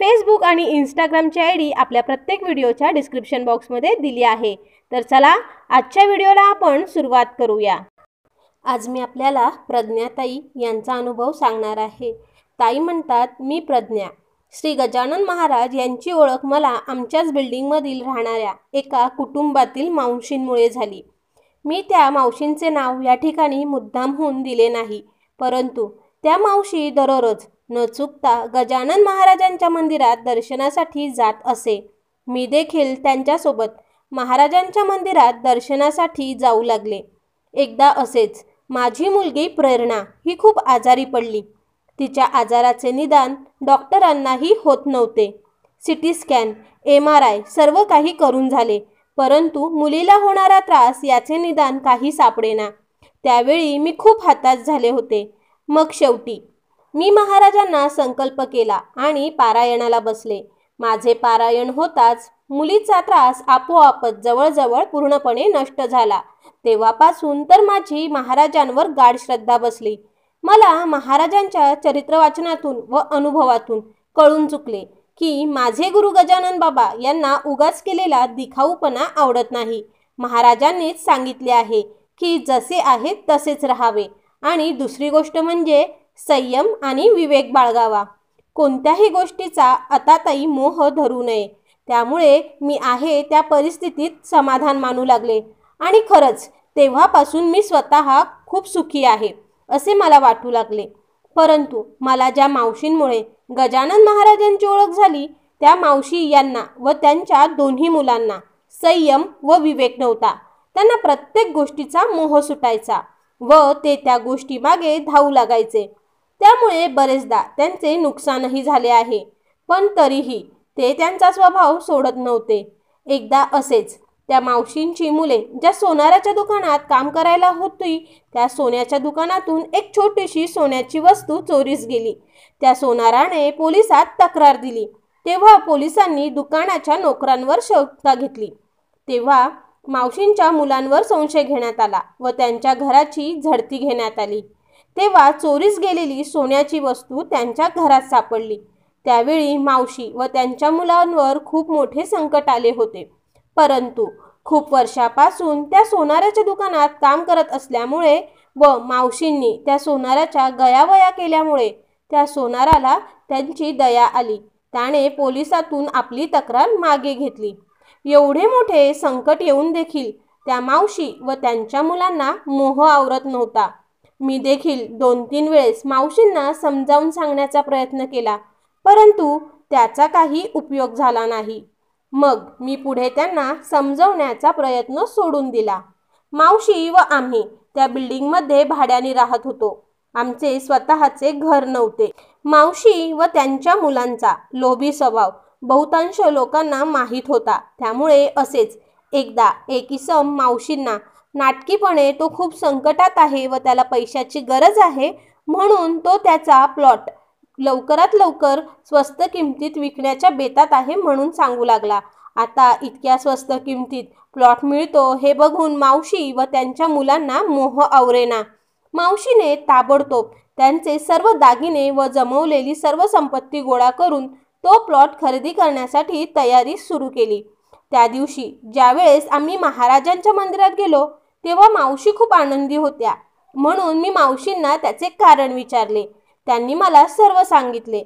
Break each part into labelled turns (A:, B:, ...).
A: Facebook आणि इंस्टाग्रामची I D आपल्या प्रत्येक व्हिडिओच्या डिस्क्रिप्शन बॉक्समध्ये दिली आहे तर चला आजच्या व्हिडिओला आपण सुरुवात करूया आज मी आपल्याला प्रज्ञाताई यांचा अनुभव सांगणार आहे ताई म्हणतात मी प्रज्ञा श्री गजानन महाराज यांची ओळख मला आमच्याच बिल्डिंगमधील राहणाऱ्या एका कुटुंबातील मावशींमुळे झाली मी त्या मावशींचे नाव या ठिकाणी होऊन दिले नाही परंतु त्या मावशी दररोज न चुकता गजानन महाराजांच्या मंदिरात दर्शनासाठी जात असे मी देखील त्यांच्यासोबत महाराजांच्या मंदिरात दर्शनासाठी जाऊ लागले एकदा असेच माझी मुलगी प्रेरणा ही खूप आजारी पडली तिच्या आजाराचे निदान डॉक्टरांनाही होत नव्हते C T scan M R I सर्व काही करून झाले परंतु मुलीला होणारा त्रास याचे निदान काही सापडेना त्यावेळी मी खूप हाताश झाले होते मग शेवटी मी महाराजांना संकल्प केला आणि पारायणाला बसले माझे पारायण होताच मुलीचा त्रास आपोआपच जवळजवळ पूर्णपणे नष्ट झाला तेव्हापासून तर माझी महाराजांवर गाढ श्रद्धा बसली मला महाराजांच्या चरित्र वाचनातून व अनुभवातून कळून चुकले की माझे गुरु गजानन बाबा यांना उगाच केलेला दिखाऊपणा आवडत नाही महाराजांनीच सांगितले आहे की जसे आहेत तसेच राहावे आणि दुसरी गोष्ट म्हणजे संयम आणि विवेक बाळगावा कोणत्याही गोष्टीचा आता ताई मोह धरू नये त्यामुळे मी आहे त्या परिस्थितीत समाधान मानू लागले आणि खरंच तेव्हापासून मी स्वतः खूप सुखी आहे असे मला वाटू लागले परंतु मला ज्या मावशींमुळे गजानन महाराजांची ओळख झाली त्या मावशी यांना व त्यांच्या दोन्ही मुलांना संयम व विवेक नव्हता त्यांना प्रत्येक गोष्टीचा मोह सुटायचा व ते त्या गोष्टीमागे धावू लागायचे त्यामुळे बरेचदा त्यांचे नुकसानही झाले आहे पण तरीही ते त्यांचा स्वभाव सोडत नव्हते एकदा असेच त्या मावशींची मुले ज्या सोनाराच्या दुकानात काम करायला होती त्या सोन्याच्या दुकानातून एक छोटीशी सोन्याची वस्तू चोरीस गेली त्या सोनाराने पोलिसात तक्रार दिली तेव्हा पोलिसांनी दुकानाच्या नोकरांवर शोधता घेतली तेव्हा मावशींच्या मुलांवर संशय घेण्यात आला व त्यांच्या घराची झडती घेण्यात आली तेव्हा चोरीस गेलेली सोन्याची वस्तू त्यांच्या घरात सापडली त्यावेळी मावशी व त्यांच्या मुलांवर खूप मोठे संकट आले होते परंतु खूप वर्षापासून त्या सोनाऱ्याच्या दुकानात काम करत असल्यामुळे व मावशींनी त्या सोनाऱ्याच्या गयावया केल्यामुळे त्या सोनाराला त्यांची दया आली त्याने पोलिसातून आपली तक्रार मागे घेतली एवढे मोठे संकट येऊन देखील त्या मावशी व त्यांच्या मुलांना मोह आवरत नव्हता मी देखील दोन तीन वेळेस मावशींना समजावून सांगण्याचा प्रयत्न केला परंतु त्याचा काही उपयोग झाला नाही मग मी पुढे त्यांना समजवण्याचा प्रयत्न सोडून दिला मावशी व आम्ही त्या बिल्डिंगमध्ये भाड्याने राहत होतो आमचे स्वतःचे घर नव्हते मावशी व त्यांच्या मुलांचा लोभी स्वभाव बहुतांश लोकांना माहीत होता त्यामुळे असेच एकदा एकिसम मावशींना नाटकीपणे तो खूप संकटात आहे व त्याला पैशाची गरज आहे म्हणून तो त्याचा प्लॉट लवकरात लवकर स्वस्त किमतीत विकण्याच्या बेतात आहे म्हणून सांगू लागला आता इतक्या स्वस्त किमतीत प्लॉट मिळतो हे बघून मावशी व त्यांच्या मुलांना मोह आवरेना मावशीने ताबडतोब त्यांचे सर्व दागिने व जमवलेली सर्व संपत्ती गोळा करून तो प्लॉट खरेदी करण्यासाठी तयारी सुरू केली त्या दिवशी ज्यावेळेस आम्ही महाराजांच्या मंदिरात गेलो तेव्हा मावशी खूप आनंदी होत्या म्हणून मी मावशींना त्याचे कारण विचारले त्यांनी मला सर्व सांगितले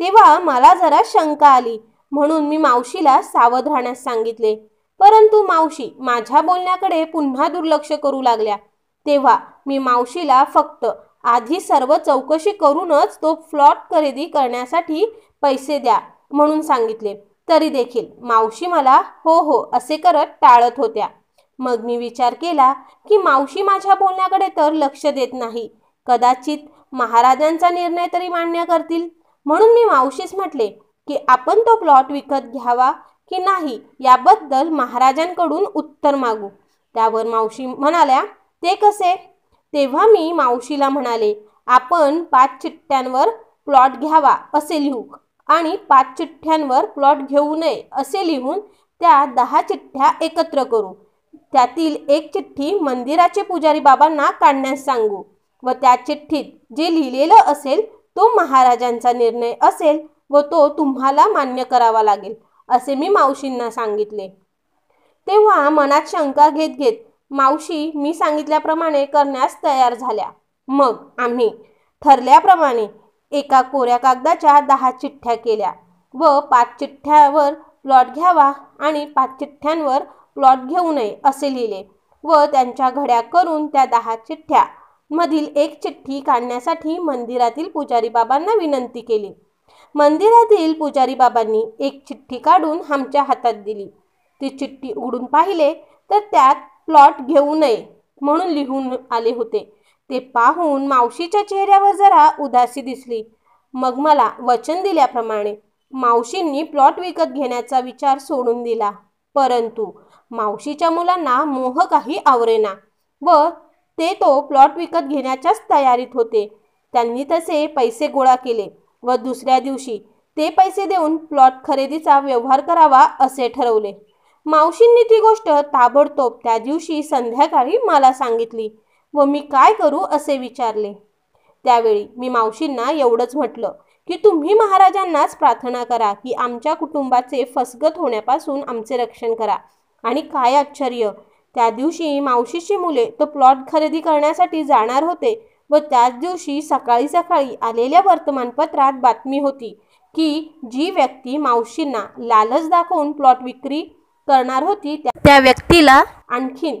A: तेव्हा मला जरा शंका आली म्हणून मी मावशीला सावध राहण्यास सांगितले परंतु मावशी माझ्या बोलण्याकडे पुन्हा दुर्लक्ष करू लागल्या तेव्हा मी मावशीला फक्त आधी सर्व चौकशी करूनच तो फ्लॉट खरेदी करण्यासाठी पैसे द्या म्हणून सांगितले तरी देखील मावशी मला हो हो असे करत टाळत होत्या मग मी विचार केला की मावशी माझ्या बोलण्याकडे तर लक्ष देत नाही कदाचित महाराजांचा निर्णय तरी मान्य करतील म्हणून मी मावशीस म्हटले की आपण तो प्लॉट विकत घ्यावा की नाही याबद्दल महाराजांकडून उत्तर मागू त्यावर मावशी म्हणाल्या ते कसे तेव्हा मी मावशीला म्हणाले आपण पाच चिठ्ठ्यांवर प्लॉट घ्यावा असे लिहू आणि पाच चिठ्ठ्यांवर प्लॉट घेऊ नये असे लिहून त्या दहा चिठ्ठ्या एकत्र करू त्यातील एक चिठ्ठी मंदिराचे पुजारी बाबांना काढण्यास सांगू व त्या चिठ्ठीत जे लिहिलेलं असेल तो महाराजांचा निर्णय असेल व तो तुम्हाला मान्य करावा लागेल असे मी मावशींना सांगितले तेव्हा मनात शंका घेत घेत मावशी मी सांगितल्याप्रमाणे करण्यास तयार झाल्या मग आम्ही ठरल्याप्रमाणे एका कोऱ्या कागदाच्या दहा चिठ्ठ्या केल्या व पाच चिठ्ठ्यावर प्लॉट घ्यावा आणि पाच चिठ्ठ्यांवर प्लॉट घेऊ नये असे लिहिले व त्यांच्या घड्या करून त्या दहा चिठ्ठ्या मधील एक चिठ्ठी काढण्यासाठी मंदिरातील पुजारी बाबांना विनंती केली मंदिरातील पुजारी बाबांनी एक चिठ्ठी काढून आमच्या हातात दिली ती चिठ्ठी उघडून पाहिले तर त्यात प्लॉट घेऊ नये म्हणून लिहून आले होते ते पाहून मावशीच्या चेहऱ्यावर जरा उदासी दिसली मग मला वचन दिल्याप्रमाणे मावशींनी प्लॉट विकत घेण्याचा विचार सोडून दिला परंतु मावशीच्या मुलांना मोह काही आवरेना व ते तो प्लॉट विकत घेण्याच्याच तयारीत होते त्यांनी तसे पैसे गोळा केले व दुसऱ्या दिवशी ते पैसे देऊन प्लॉट खरेदीचा व्यवहार करावा असे ठरवले मावशींनी ती गोष्ट ताबडतोब त्या दिवशी संध्याकाळी मला सांगितली व मी काय करू असे विचारले त्यावेळी मी मावशींना एवढंच म्हटलं की तुम्ही महाराजांनाच प्रार्थना करा की आमच्या कुटुंबाचे फसगत होण्यापासून आमचे रक्षण करा आणि काय आश्चर्य त्या दिवशी मावशीची मुले तो प्लॉट खरेदी करण्यासाठी जाणार होते व त्याच दिवशी सकाळी सकाळी आलेल्या वर्तमानपत्रात बातमी होती की जी व्यक्ती मावशींना लालच दाखवून प्लॉट विक्री करणार होती त्या व्यक्तीला आणखीन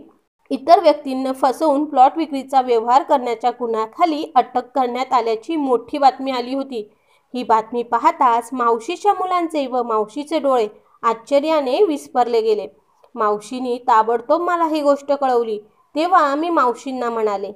A: इतर व्यक्तींना फसवून प्लॉट विक्रीचा व्यवहार करण्याच्या गुन्ह्याखाली अटक करण्यात आल्याची मोठी बातमी आली होती ही बातमी पाहताच मावशीच्या मुलांचे व मावशीचे डोळे आश्चर्याने विस्परले गेले मावशींनी ताबडतोब मला ही गोष्ट कळवली तेव्हा मी मावशींना म्हणाले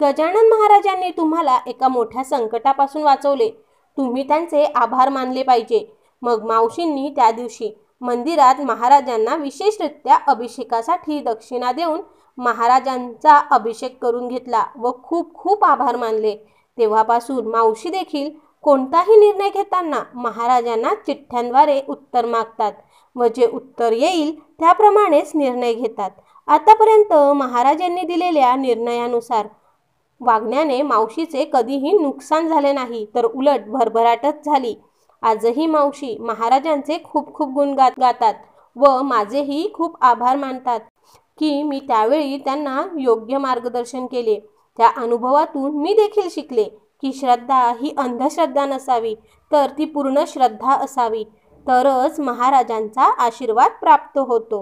A: गजानन महाराजांनी तुम्हाला एका मोठ्या संकटापासून वाचवले तुम्ही त्यांचे आभार मानले पाहिजे मग मावशींनी त्या दिवशी मंदिरात महाराजांना विशेषरित्या अभिषेकासाठी दक्षिणा देऊन महाराजांचा अभिषेक करून घेतला व खूप खूप आभार मानले तेव्हापासून मावशी देखील कोणताही निर्णय घेताना महाराजांना चिठ्ठ्यांद्वारे उत्तर मागतात व जे उत्तर येईल त्याप्रमाणेच निर्णय घेतात आतापर्यंत महाराजांनी दिलेल्या निर्णयानुसार वागण्याने मावशीचे कधीही नुकसान झाले नाही तर उलट भरभराटच झाली आजही मावशी महाराजांचे खूप खूप गुण गात गातात व माझेही खूप आभार मानतात की मी त्यावेळी त्यांना योग्य मार्गदर्शन केले त्या अनुभवातून मी देखील शिकले की श्रद्धा ही अंधश्रद्धा नसावी तर ती पूर्ण श्रद्धा असावी तरच महाराजांचा आशीर्वाद प्राप्त होतो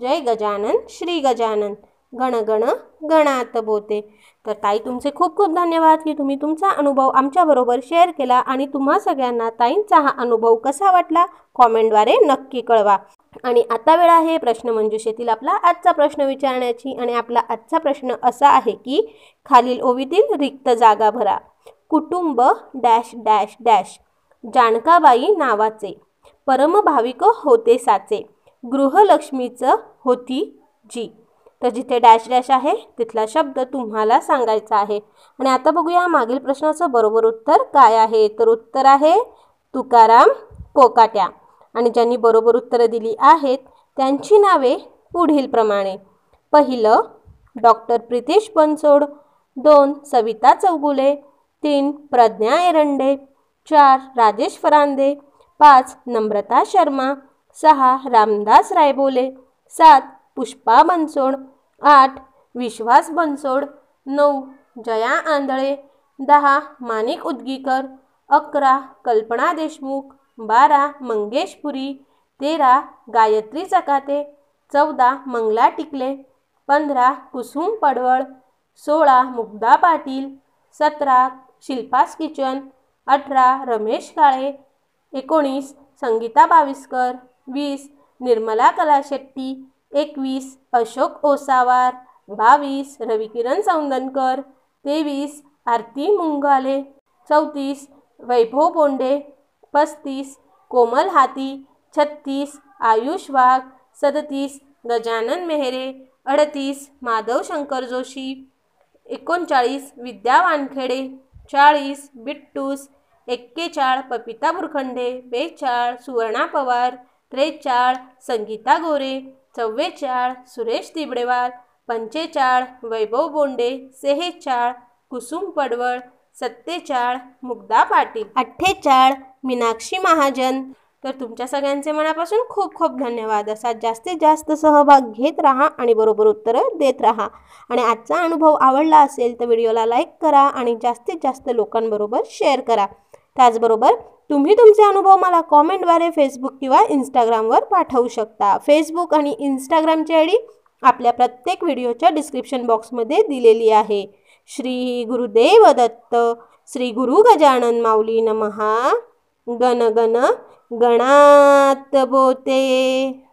A: जय गजानन श्री गजानन गण गण गणात बोते तर ताई तुमचे खूप खूप धन्यवाद की तुम्ही तुमचा अनुभव आमच्याबरोबर शेअर केला आणि तुम्हा सगळ्यांना ताईंचा हा अनुभव कसा वाटला कॉमेंटद्वारे नक्की कळवा आणि आता वेळ आहे प्रश्नमंजुषेतील आपला आजचा प्रश्न विचारण्याची आणि आपला आजचा प्रश्न असा आहे की खालील ओवीतील रिक्त जागा भरा कुटुंब डॅश डॅश डॅश जानकाबाई नावाचे परमभाविक होते साचे गृहलक्ष्मीचं होती जी तर जिथे डॅश डॅश आहे तिथला शब्द तुम्हाला सांगायचा आहे आणि आता बघूया मागील प्रश्नाचं बरोबर उत्तर काय आहे तर उत्तर आहे तुकाराम कोकाट्या आणि ज्यांनी बरोबर उत्तरं दिली आहेत त्यांची नावे पुढील प्रमाणे पहिलं डॉक्टर प्रितेश बनसोड दोन सविता चौगुले तीन प्रज्ञा एरंडे चार राजेश फरांदे पाच नम्रता शर्मा सहा रामदास रायबोले सात पुष्पा बनसोड आठ विश्वास बनसोड नऊ जया आंधळे दहा माणिक उद्गीकर अकरा कल्पना देशमुख बारा मंगेश पुरी तेरा गायत्री चकाते चौदा मंगला टिकले पंधरा कुसुम पडवळ सोळा मुग्धा पाटील सतरा शिल्पास किचन अठरा रमेश काळे एकोणीस संगीता बाविस्कर वीस निर्मला कलाशेट्टी एकवीस अशोक ओसावार बावीस रविकिरण सौंदनकर तेवीस आरती मुंगाले चौतीस वैभव बोंडे पस्तीस कोमल हाती छत्तीस आयुष वाघ सदतीस गजानन मेहरे अडतीस माधव शंकर जोशी एकोणचाळीस विद्या वानखेडे चाळीस बिट्टूस एक्केचाळ पपिता भुरखंडे बेचाळ सुवर्णा पवार त्रेचाळ संगीता गोरे चव्वेचाळ सुरेश दिबडेवार पंचेचाळ वैभव बोंडे सेहेचाळ कुसुम पडवळ सत्तेचाळ मुग्धा पाटील अठ्ठेचाळ मीनाक्षी महाजन तर तुमच्या सगळ्यांचे मनापासून खूप खूप धन्यवाद असा जास्तीत जास्त सहभाग घेत राहा आणि बरोबर उत्तरं देत राहा आणि आजचा अनुभव आवडला असेल तर व्हिडिओला लाईक करा आणि जास्तीत जास्त लोकांबरोबर शेअर करा त्याचबरोबर तुम्ही तुमचे अनुभव मला कॉमेंटद्वारे फेसबुक किंवा इंस्टाग्रामवर पाठवू शकता फेसबुक आणि इंस्टाग्रामची आयडी आपल्या प्रत्येक व्हिडिओच्या डिस्क्रिप्शन बॉक्समध्ये दिलेली आहे श्री गुरुदेव दत्त श्री गुरु गजानन माऊली नमहा गण गणात बोते